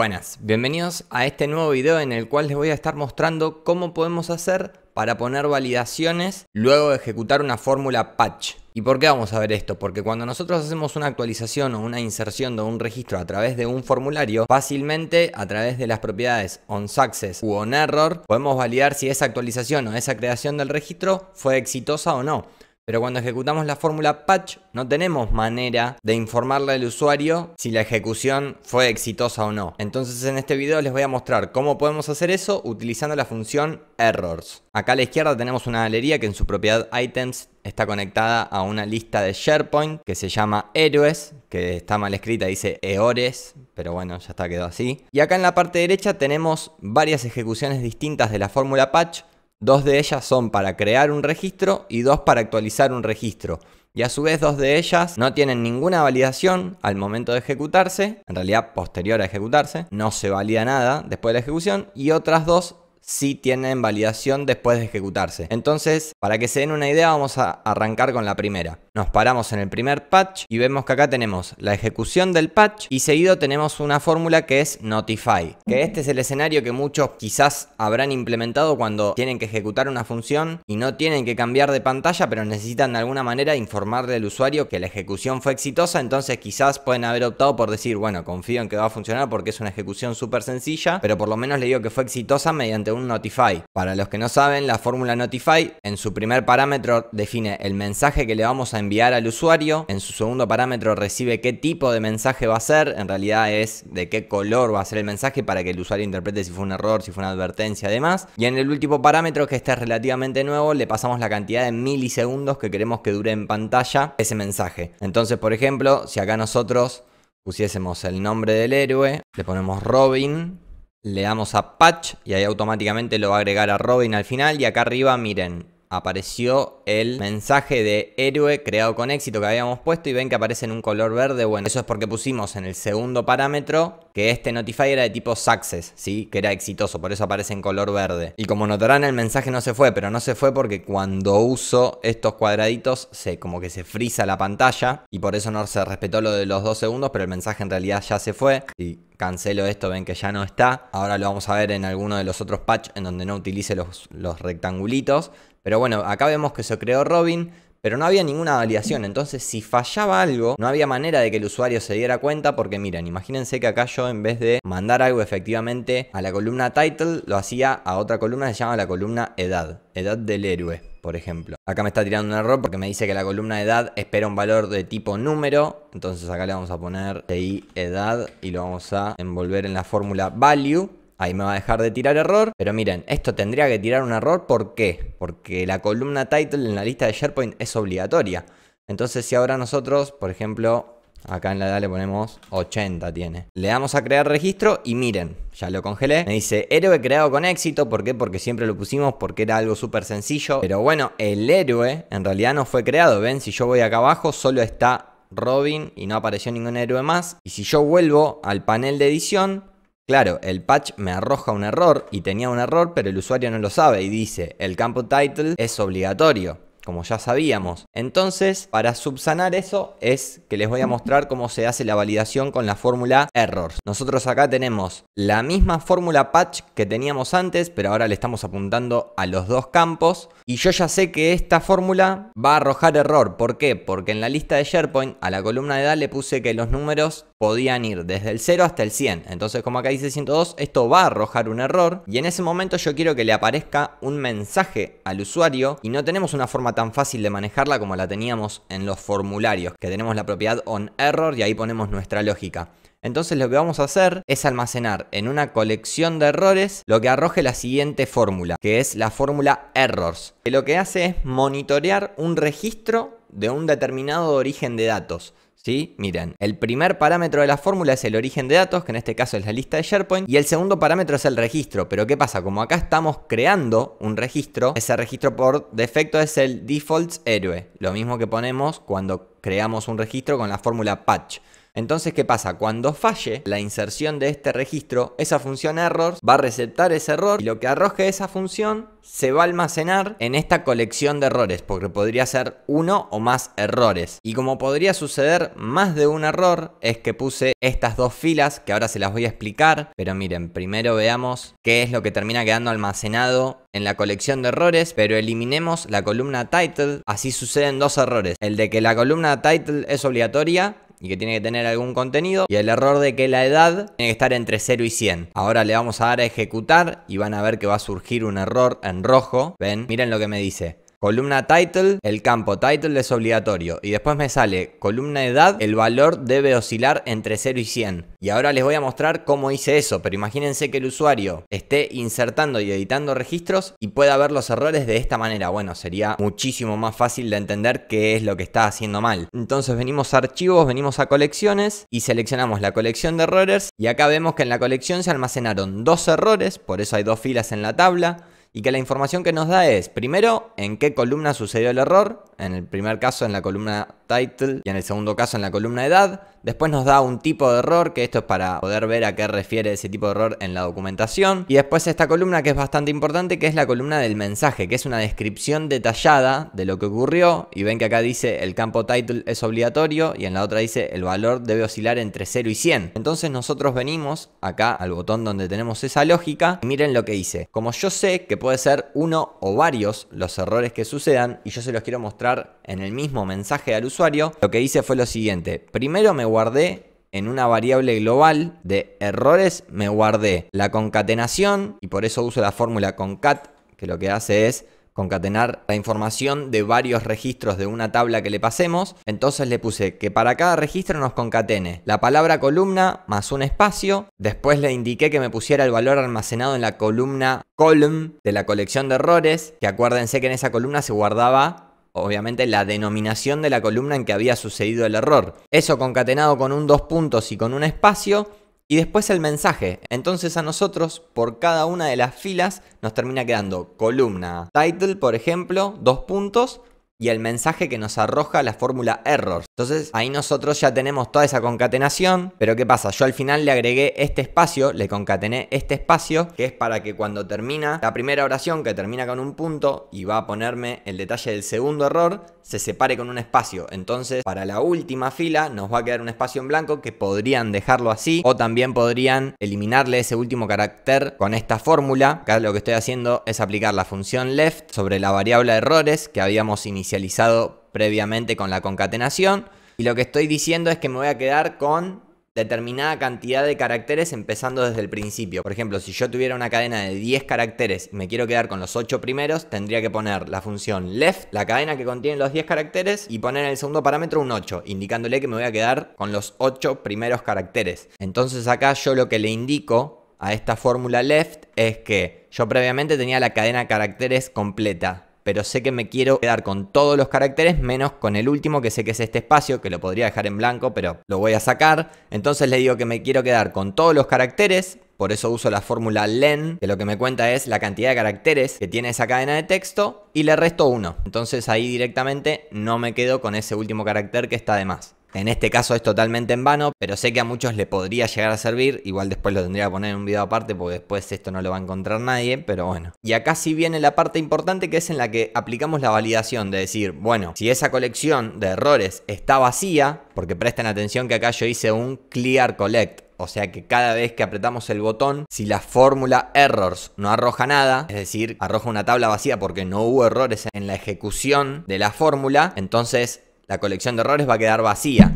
Buenas, bienvenidos a este nuevo video en el cual les voy a estar mostrando cómo podemos hacer para poner validaciones luego de ejecutar una fórmula patch. ¿Y por qué vamos a ver esto? Porque cuando nosotros hacemos una actualización o una inserción de un registro a través de un formulario, fácilmente a través de las propiedades onSuccess u onError podemos validar si esa actualización o esa creación del registro fue exitosa o no. Pero cuando ejecutamos la fórmula patch no tenemos manera de informarle al usuario si la ejecución fue exitosa o no. Entonces en este video les voy a mostrar cómo podemos hacer eso utilizando la función errors. Acá a la izquierda tenemos una galería que en su propiedad items está conectada a una lista de SharePoint que se llama héroes, que está mal escrita, dice eores, pero bueno, ya está, quedó así. Y acá en la parte derecha tenemos varias ejecuciones distintas de la fórmula patch Dos de ellas son para crear un registro y dos para actualizar un registro. Y a su vez dos de ellas no tienen ninguna validación al momento de ejecutarse, en realidad posterior a ejecutarse, no se valida nada después de la ejecución y otras dos si tienen validación después de ejecutarse. Entonces, para que se den una idea, vamos a arrancar con la primera. Nos paramos en el primer patch y vemos que acá tenemos la ejecución del patch y seguido tenemos una fórmula que es notify, que este es el escenario que muchos quizás habrán implementado cuando tienen que ejecutar una función y no tienen que cambiar de pantalla, pero necesitan de alguna manera informarle al usuario que la ejecución fue exitosa, entonces quizás pueden haber optado por decir, bueno, confío en que va a funcionar porque es una ejecución súper sencilla, pero por lo menos le digo que fue exitosa mediante un notify. Para los que no saben, la fórmula notify en su primer parámetro define el mensaje que le vamos a enviar al usuario, en su segundo parámetro recibe qué tipo de mensaje va a ser, en realidad es de qué color va a ser el mensaje para que el usuario interprete si fue un error, si fue una advertencia, además. Y en el último parámetro, que está es relativamente nuevo, le pasamos la cantidad de milisegundos que queremos que dure en pantalla ese mensaje. Entonces, por ejemplo, si acá nosotros pusiésemos el nombre del héroe, le ponemos Robin le damos a Patch y ahí automáticamente lo va a agregar a Robin al final. Y acá arriba, miren, apareció el mensaje de héroe creado con éxito que habíamos puesto y ven que aparece en un color verde. Bueno, eso es porque pusimos en el segundo parámetro que este notify era de tipo success, ¿sí? Que era exitoso, por eso aparece en color verde. Y como notarán, el mensaje no se fue, pero no se fue porque cuando uso estos cuadraditos se como que se frisa la pantalla y por eso no se respetó lo de los dos segundos, pero el mensaje en realidad ya se fue. Y cancelo esto, ven que ya no está. Ahora lo vamos a ver en alguno de los otros patch en donde no utilice los rectangulitos. Pero bueno, acá vemos que se creó Robin, pero no había ninguna validación. Entonces, si fallaba algo, no había manera de que el usuario se diera cuenta, porque miren, imagínense que acá yo en vez de mandar algo efectivamente a la columna title, lo hacía a otra columna que se llama la columna edad, edad del héroe. Por ejemplo, acá me está tirando un error porque me dice que la columna edad espera un valor de tipo número. Entonces acá le vamos a poner TI edad y lo vamos a envolver en la fórmula value. Ahí me va a dejar de tirar error. Pero miren, esto tendría que tirar un error. ¿Por qué? Porque la columna title en la lista de SharePoint es obligatoria. Entonces si ahora nosotros, por ejemplo, Acá en la edad le ponemos 80 tiene. Le damos a crear registro y miren, ya lo congelé. Me dice héroe creado con éxito. ¿Por qué? Porque siempre lo pusimos porque era algo súper sencillo. Pero bueno, el héroe en realidad no fue creado. Ven, si yo voy acá abajo solo está Robin y no apareció ningún héroe más. Y si yo vuelvo al panel de edición, Claro, el patch me arroja un error y tenía un error, pero el usuario no lo sabe y dice, el campo title es obligatorio, como ya sabíamos. Entonces, para subsanar eso es que les voy a mostrar cómo se hace la validación con la fórmula errors. Nosotros acá tenemos la misma fórmula patch que teníamos antes, pero ahora le estamos apuntando a los dos campos. Y yo ya sé que esta fórmula va a arrojar error. ¿Por qué? Porque en la lista de SharePoint a la columna de edad le puse que los números podían ir desde el 0 hasta el 100. Entonces, como acá dice 102, esto va a arrojar un error y en ese momento yo quiero que le aparezca un mensaje al usuario y no tenemos una forma tan fácil de manejarla como la teníamos en los formularios, que tenemos la propiedad onError y ahí ponemos nuestra lógica. Entonces lo que vamos a hacer es almacenar en una colección de errores lo que arroje la siguiente fórmula, que es la fórmula errors, que lo que hace es monitorear un registro de un determinado origen de datos. ¿Sí? Miren, el primer parámetro de la fórmula es el origen de datos, que en este caso es la lista de SharePoint, y el segundo parámetro es el registro. Pero ¿qué pasa? Como acá estamos creando un registro, ese registro por defecto es el defaults héroe, lo mismo que ponemos cuando creamos un registro con la fórmula patch. Entonces, ¿qué pasa? Cuando falle la inserción de este registro, esa función errors va a receptar ese error y lo que arroje esa función se va a almacenar en esta colección de errores, porque podría ser uno o más errores. Y como podría suceder más de un error, es que puse estas dos filas, que ahora se las voy a explicar, pero miren, primero veamos qué es lo que termina quedando almacenado en la colección de errores, pero eliminemos la columna title, así suceden dos errores. El de que la columna title es obligatoria y que tiene que tener algún contenido y el error de que la edad tiene que estar entre 0 y 100. Ahora le vamos a dar a ejecutar y van a ver que va a surgir un error en rojo. Ven, miren lo que me dice columna title, el campo title es obligatorio. Y después me sale columna edad, el valor debe oscilar entre 0 y 100. Y ahora les voy a mostrar cómo hice eso, pero imagínense que el usuario esté insertando y editando registros y pueda ver los errores de esta manera. Bueno, sería muchísimo más fácil de entender qué es lo que está haciendo mal. Entonces venimos a archivos, venimos a colecciones y seleccionamos la colección de errores y acá vemos que en la colección se almacenaron dos errores, por eso hay dos filas en la tabla, y que la información que nos da es, primero, en qué columna sucedió el error, en el primer caso en la columna title y en el segundo caso en la columna edad. Después nos da un tipo de error, que esto es para poder ver a qué refiere ese tipo de error en la documentación. Y después esta columna que es bastante importante, que es la columna del mensaje, que es una descripción detallada de lo que ocurrió. Y ven que acá dice el campo title es obligatorio y en la otra dice el valor debe oscilar entre 0 y 100. Entonces nosotros venimos acá al botón donde tenemos esa lógica y miren lo que dice. Como yo sé que puede ser uno o varios los errores que sucedan y yo se los quiero mostrar en el mismo mensaje al usuario, lo que hice fue lo siguiente. Primero me guardé en una variable global de errores, me guardé la concatenación y por eso uso la fórmula concat, que lo que hace es concatenar la información de varios registros de una tabla que le pasemos. Entonces le puse que para cada registro nos concatene la palabra columna más un espacio. Después le indiqué que me pusiera el valor almacenado en la columna column de la colección de errores, que acuérdense que en esa columna se guardaba obviamente la denominación de la columna en que había sucedido el error. Eso concatenado con un dos puntos y con un espacio. Y después el mensaje. Entonces a nosotros, por cada una de las filas, nos termina quedando columna, title, por ejemplo, dos puntos, y el mensaje que nos arroja la fórmula error. Entonces ahí nosotros ya tenemos toda esa concatenación, pero ¿qué pasa? Yo al final le agregué este espacio, le concatené este espacio, que es para que cuando termina la primera oración, que termina con un punto y va a ponerme el detalle del segundo error, se separe con un espacio. Entonces para la última fila nos va a quedar un espacio en blanco que podrían dejarlo así o también podrían eliminarle ese último carácter con esta fórmula. Acá lo que estoy haciendo es aplicar la función left sobre la variable errores que habíamos inicializado previamente con la concatenación. Y lo que estoy diciendo es que me voy a quedar con determinada cantidad de caracteres empezando desde el principio. Por ejemplo, si yo tuviera una cadena de 10 caracteres y me quiero quedar con los 8 primeros, tendría que poner la función left, la cadena que contiene los 10 caracteres, y poner en el segundo parámetro un 8, indicándole que me voy a quedar con los 8 primeros caracteres. Entonces acá yo lo que le indico a esta fórmula left es que yo previamente tenía la cadena caracteres completa pero sé que me quiero quedar con todos los caracteres menos con el último que sé que es este espacio, que lo podría dejar en blanco, pero lo voy a sacar. Entonces le digo que me quiero quedar con todos los caracteres, por eso uso la fórmula len, que lo que me cuenta es la cantidad de caracteres que tiene esa cadena de texto, y le resto uno. Entonces ahí directamente no me quedo con ese último carácter que está de más. En este caso es totalmente en vano, pero sé que a muchos le podría llegar a servir. Igual después lo tendría que poner en un video aparte porque después esto no lo va a encontrar nadie, pero bueno. Y acá sí viene la parte importante que es en la que aplicamos la validación de decir, bueno, si esa colección de errores está vacía, porque presten atención que acá yo hice un clear collect, o sea que cada vez que apretamos el botón, si la fórmula errors no arroja nada, es decir, arroja una tabla vacía porque no hubo errores en la ejecución de la fórmula, entonces la colección de errores va a quedar vacía.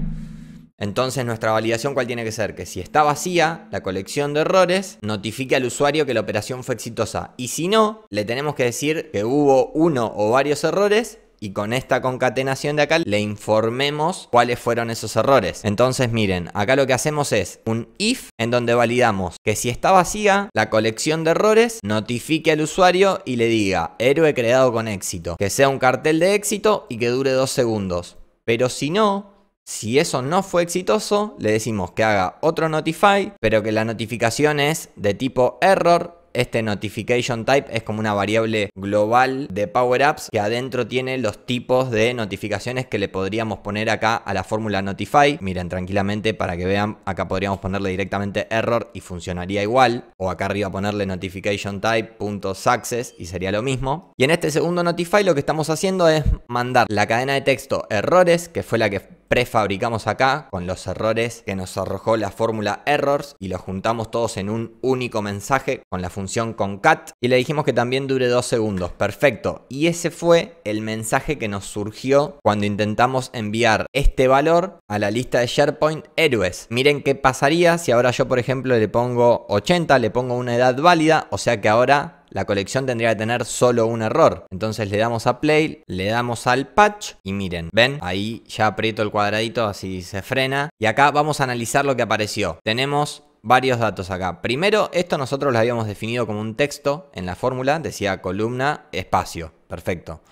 Entonces nuestra validación cuál tiene que ser? Que si está vacía la colección de errores, notifique al usuario que la operación fue exitosa. Y si no, le tenemos que decir que hubo uno o varios errores y con esta concatenación de acá le informemos cuáles fueron esos errores. Entonces miren, acá lo que hacemos es un if en donde validamos que si está vacía la colección de errores notifique al usuario y le diga héroe creado con éxito, que sea un cartel de éxito y que dure dos segundos. Pero si no, si eso no fue exitoso, le decimos que haga otro notify, pero que la notificación es de tipo error este notification type es como una variable global de Power Apps que adentro tiene los tipos de notificaciones que le podríamos poner acá a la fórmula notify. Miren tranquilamente para que vean, acá podríamos ponerle directamente error y funcionaría igual. O acá arriba ponerle notification type.success y sería lo mismo. Y en este segundo notify lo que estamos haciendo es mandar la cadena de texto errores, que fue la que prefabricamos acá con los errores que nos arrojó la fórmula errors y los juntamos todos en un único mensaje con la función función cat y le dijimos que también dure dos segundos. Perfecto. Y ese fue el mensaje que nos surgió cuando intentamos enviar este valor a la lista de SharePoint héroes. Miren qué pasaría si ahora yo, por ejemplo, le pongo 80, le pongo una edad válida, o sea que ahora la colección tendría que tener solo un error. Entonces le damos a play, le damos al patch y miren, ven, ahí ya aprieto el cuadradito así se frena. Y acá vamos a analizar lo que apareció. Tenemos varios datos acá. Primero, esto nosotros lo habíamos definido como un texto en la fórmula, decía columna, espacio, perfecto.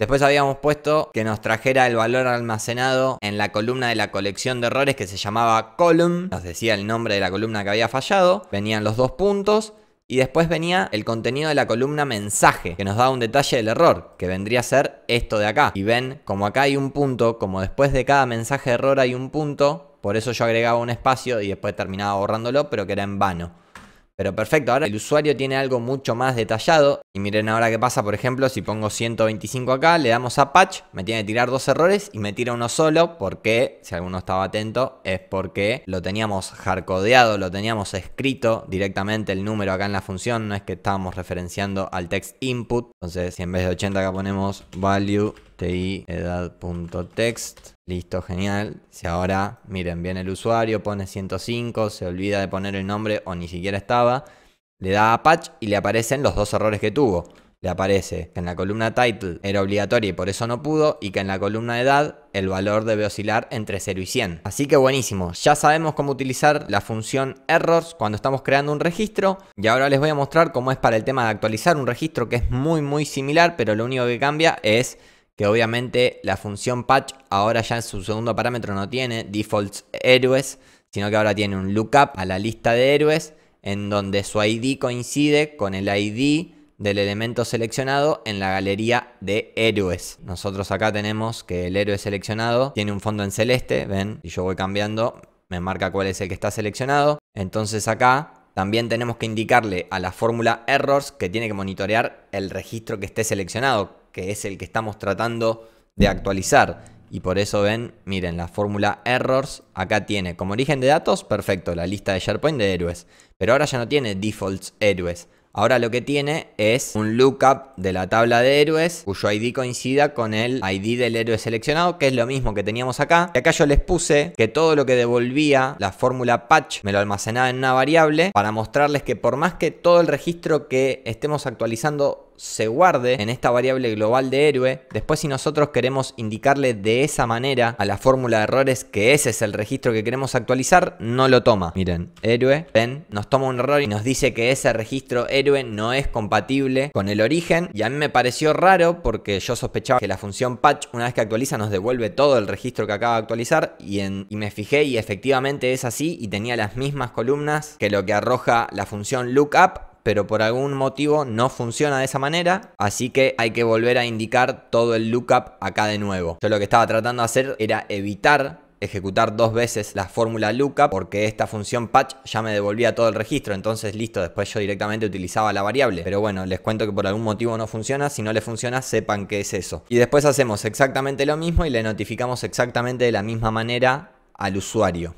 Después habíamos puesto que nos trajera el valor almacenado en la columna de la colección de errores que se llamaba column, nos decía el nombre de la columna que había fallado, venían los dos puntos y después venía el contenido de la columna mensaje que nos da un detalle del error, que vendría a ser esto de acá. Y ven, como acá hay un punto, como después de cada mensaje error hay un punto, por eso yo agregaba un espacio y después terminaba borrándolo, pero que era en vano. Pero perfecto, ahora el usuario tiene algo mucho más detallado. Y miren ahora qué pasa, por ejemplo, si pongo 125 acá, le damos a patch, me tiene que tirar dos errores y me tira uno solo porque, si alguno estaba atento, es porque lo teníamos hardcodeado, lo teníamos escrito directamente el número acá en la función, no es que estábamos referenciando al text input. Entonces, si en vez de 80 acá ponemos value ti edad.text. Listo, genial. Si ahora, miren, viene el usuario, pone 105, se olvida de poner el nombre o ni siquiera estaba, le da a patch y le aparecen los dos errores que tuvo. Le aparece que en la columna title era obligatoria y por eso no pudo, y que en la columna edad el valor debe oscilar entre 0 y 100. Así que buenísimo, ya sabemos cómo utilizar la función errors cuando estamos creando un registro y ahora les voy a mostrar cómo es para el tema de actualizar un registro que es muy muy similar, pero lo único que cambia es que obviamente la función patch ahora ya en su segundo parámetro no tiene defaults héroes, sino que ahora tiene un lookup a la lista de héroes en donde su ID coincide con el ID del elemento seleccionado en la galería de héroes. Nosotros acá tenemos que el héroe seleccionado tiene un fondo en celeste, ven, y yo voy cambiando me marca cuál es el que está seleccionado. Entonces acá también tenemos que indicarle a la fórmula errors que tiene que monitorear el registro que esté seleccionado que es el que estamos tratando de actualizar. Y por eso ven, miren, la fórmula errors acá tiene como origen de datos, perfecto, la lista de SharePoint de héroes. Pero ahora ya no tiene defaults héroes. Ahora lo que tiene es un lookup de la tabla de héroes cuyo ID coincida con el ID del héroe seleccionado, que es lo mismo que teníamos acá. Y acá yo les puse que todo lo que devolvía la fórmula patch me lo almacenaba en una variable para mostrarles que por más que todo el registro que estemos actualizando se guarde en esta variable global de héroe. Después si nosotros queremos indicarle de esa manera a la fórmula de errores que ese es el registro que queremos actualizar, no lo toma. Miren, héroe, ven, nos toma un error y nos dice que ese registro héroe no es compatible con el origen. Y a mí me pareció raro porque yo sospechaba que la función patch una vez que actualiza nos devuelve todo el registro que acaba de actualizar y, en, y me fijé y efectivamente es así y tenía las mismas columnas que lo que arroja la función lookup pero por algún motivo no funciona de esa manera, así que hay que volver a indicar todo el lookup acá de nuevo. Yo lo que estaba tratando de hacer era evitar ejecutar dos veces la fórmula lookup porque esta función patch ya me devolvía todo el registro, entonces listo, después yo directamente utilizaba la variable. Pero bueno, les cuento que por algún motivo no funciona, si no le funciona sepan qué es eso. Y después hacemos exactamente lo mismo y le notificamos exactamente de la misma manera al usuario.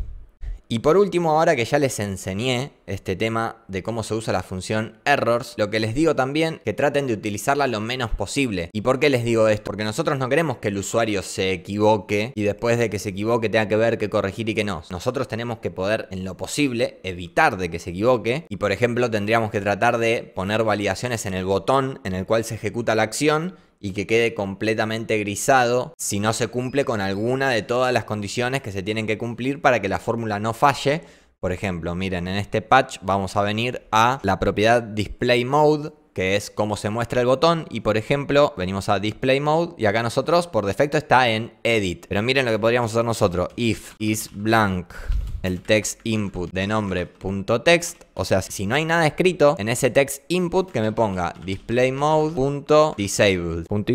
Y por último, ahora que ya les enseñé este tema de cómo se usa la función errors, lo que les digo también que traten de utilizarla lo menos posible. ¿Y por qué les digo esto? Porque nosotros no queremos que el usuario se equivoque y después de que se equivoque tenga que ver qué corregir y qué no. Nosotros tenemos que poder en lo posible evitar de que se equivoque y por ejemplo tendríamos que tratar de poner validaciones en el botón en el cual se ejecuta la acción y que quede completamente grisado si no se cumple con alguna de todas las condiciones que se tienen que cumplir para que la fórmula no falle. Por ejemplo, miren, en este patch vamos a venir a la propiedad display mode que es como se muestra el botón y por ejemplo venimos a display mode y acá nosotros por defecto está en edit pero miren lo que podríamos hacer nosotros if is blank el text input de .text. O sea, si no hay nada escrito, en ese text input que me ponga display mode punto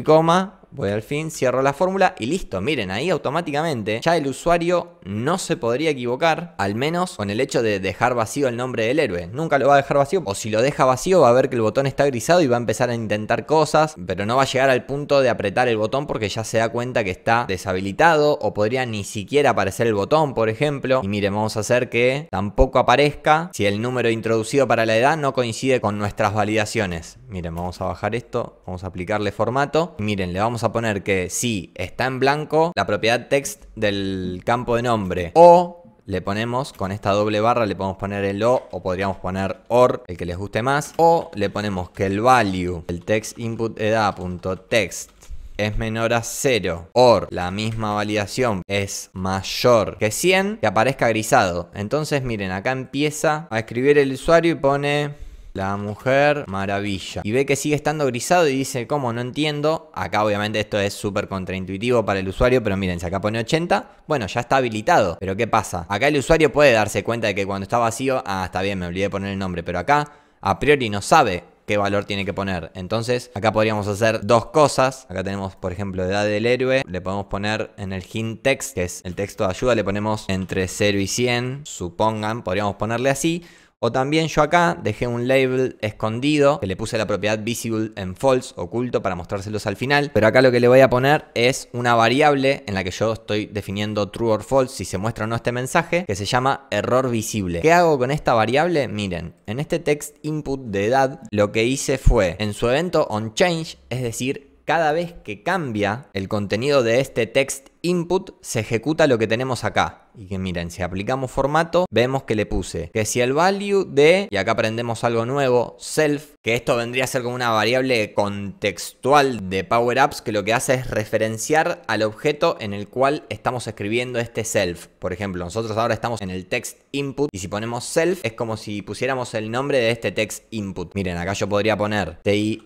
coma voy al fin, cierro la fórmula y listo. Miren, ahí automáticamente ya el usuario no se podría equivocar, al menos con el hecho de dejar vacío el nombre del héroe. Nunca lo va a dejar vacío, o si lo deja vacío va a ver que el botón está grisado y va a empezar a intentar cosas, pero no va a llegar al punto de apretar el botón porque ya se da cuenta que está deshabilitado o podría ni siquiera aparecer el botón, por ejemplo. Y miren, vamos a hacer que tampoco aparezca si el número introducido para la edad no coincide con nuestras validaciones miren, vamos a bajar esto, vamos a aplicarle formato. Miren, le vamos a poner que si está en blanco, la propiedad text del campo de nombre o... Le ponemos con esta doble barra, le podemos poner el O o podríamos poner OR, el que les guste más. O le ponemos que el value, el text input edad.text es menor a 0 OR la misma validación es mayor que 100 que aparezca grisado entonces miren acá empieza a escribir el usuario y pone la mujer maravilla. Y ve que sigue estando grisado y dice, ¿cómo? No entiendo. Acá obviamente esto es súper contraintuitivo para el usuario, pero miren, si acá pone 80, bueno, ya está habilitado. Pero ¿qué pasa? Acá el usuario puede darse cuenta de que cuando está vacío, ah, está bien, me olvidé de poner el nombre, pero acá a priori no sabe qué valor tiene que poner. Entonces, acá podríamos hacer dos cosas. Acá tenemos, por ejemplo, edad del héroe. Le podemos poner en el hint text, que es el texto de ayuda, le ponemos entre 0 y 100, supongan, podríamos ponerle así. O también yo acá dejé un label escondido que le puse la propiedad visible en false, oculto, para mostrárselos al final. Pero acá lo que le voy a poner es una variable en la que yo estoy definiendo true or false si se muestra o no este mensaje, que se llama error visible. ¿Qué hago con esta variable? Miren, en este text input de edad lo que hice fue en su evento on change, es decir, cada vez que cambia el contenido de este text input se ejecuta lo que tenemos acá. Y que miren, si aplicamos formato, vemos que le puse que si el value de, y acá aprendemos algo nuevo, self, que esto vendría a ser como una variable contextual de Power Apps que lo que hace es referenciar al objeto en el cual estamos escribiendo este self. Por ejemplo, nosotros ahora estamos en el text input y si ponemos self es como si pusiéramos el nombre de este text input. Miren, acá yo podría poner ti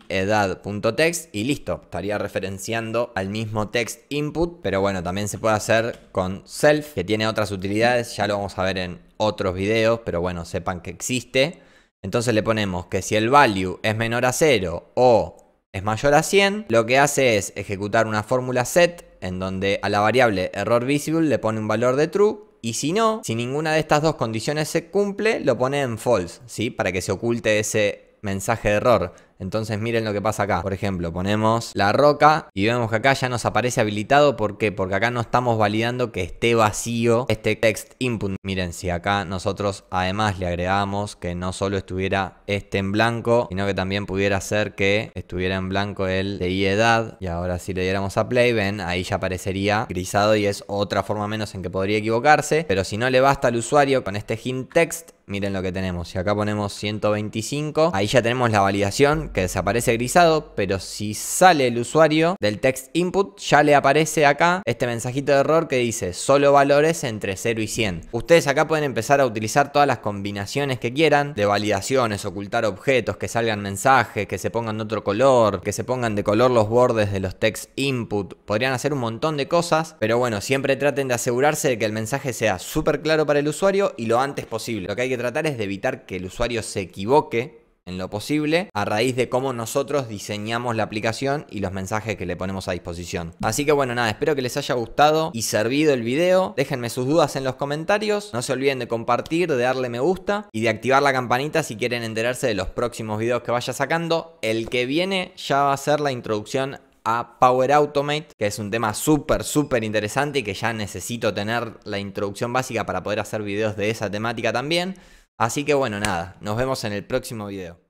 text y listo, estaría referenciando al mismo text input, pero bueno, también se puede hacer con Self, que tiene otras utilidades, ya lo vamos a ver en otros videos, pero bueno, sepan que existe. Entonces le ponemos que si el value es menor a 0 o es mayor a 100, lo que hace es ejecutar una fórmula set en donde a la variable error visible le pone un valor de true y si no, si ninguna de estas dos condiciones se cumple, lo pone en false, ¿sí? Para que se oculte ese mensaje de error. Entonces miren lo que pasa acá. Por ejemplo, ponemos la roca y vemos que acá ya nos aparece habilitado. ¿Por qué? Porque acá no estamos validando que esté vacío este text input. Miren, si acá nosotros además le agregamos que no solo estuviera este en blanco, sino que también pudiera ser que estuviera en blanco el de edad. Y ahora si le diéramos a play, ven, ahí ya aparecería grisado y es otra forma menos en que podría equivocarse. Pero si no le basta al usuario con este hint text, miren lo que tenemos. Si acá ponemos 125, ahí ya tenemos la validación que desaparece grisado, pero si sale el usuario del text input, ya le aparece acá este mensajito de error que dice solo valores entre 0 y 100. Ustedes acá pueden empezar a utilizar todas las combinaciones que quieran de validaciones, ocultar objetos, que salgan mensajes, que se pongan de otro color, que se pongan de color los bordes de los text input. Podrían hacer un montón de cosas, pero bueno, siempre traten de asegurarse de que el mensaje sea súper claro para el usuario y lo antes posible. Lo que hay que tratar es de evitar que el usuario se equivoque en lo posible a raíz de cómo nosotros diseñamos la aplicación y los mensajes que le ponemos a disposición. Así que bueno, nada, espero que les haya gustado y servido el video. Déjenme sus dudas en los comentarios. No se olviden de compartir, de darle me gusta y de activar la campanita si quieren enterarse de los próximos videos que vaya sacando. El que viene ya va a ser la introducción a Power Automate, que es un tema súper, súper interesante y que ya necesito tener la introducción básica para poder hacer videos de esa temática también. Así que bueno, nada, nos vemos en el próximo video.